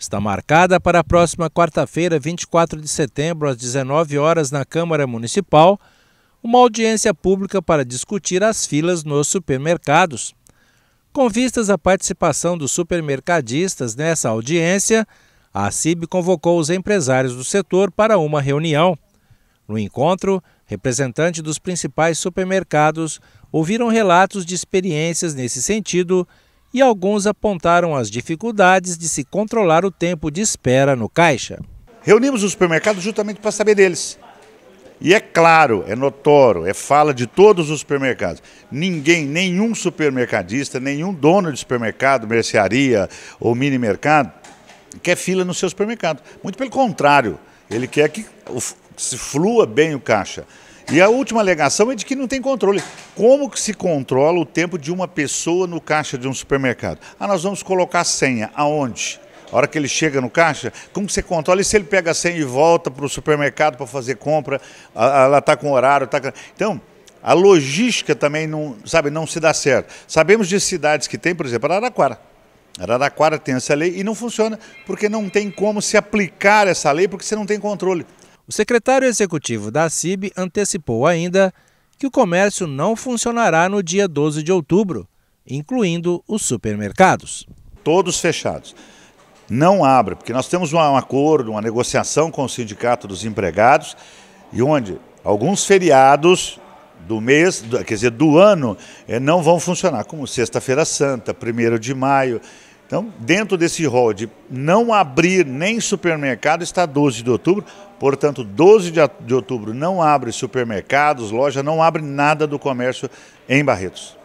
está marcada para a próxima quarta-feira, 24 de setembro, às 19 horas, na Câmara Municipal, uma audiência pública para discutir as filas nos supermercados. Com vistas à participação dos supermercadistas nessa audiência, a CIB convocou os empresários do setor para uma reunião. No encontro, representantes dos principais supermercados ouviram relatos de experiências nesse sentido e alguns apontaram as dificuldades de se controlar o tempo de espera no caixa. Reunimos os supermercados justamente para saber deles. E é claro, é notório, é fala de todos os supermercados. Ninguém, nenhum supermercadista, nenhum dono de supermercado, mercearia ou mini mercado quer fila no seu supermercado. Muito pelo contrário, ele quer que se flua bem o caixa. E a última alegação é de que não tem controle. Como que se controla o tempo de uma pessoa no caixa de um supermercado? Ah, nós vamos colocar a senha. Aonde? A hora que ele chega no caixa, como você controla? E se ele pega a senha e volta para o supermercado para fazer compra? Ela está com horário, tá Então, a logística também não, sabe, não se dá certo. Sabemos de cidades que tem, por exemplo, Araraquara. Araraquara tem essa lei e não funciona porque não tem como se aplicar essa lei porque você não tem controle. O secretário executivo da CIB antecipou ainda que o comércio não funcionará no dia 12 de outubro, incluindo os supermercados. Todos fechados. Não abre, porque nós temos um acordo, uma negociação com o Sindicato dos Empregados, e onde alguns feriados do mês, quer dizer, do ano, eh, não vão funcionar, como Sexta-feira Santa, 1 de maio, então, dentro desse rol de não abrir nem supermercado, está 12 de outubro, portanto, 12 de outubro não abre supermercados, loja, não abre nada do comércio em Barretos.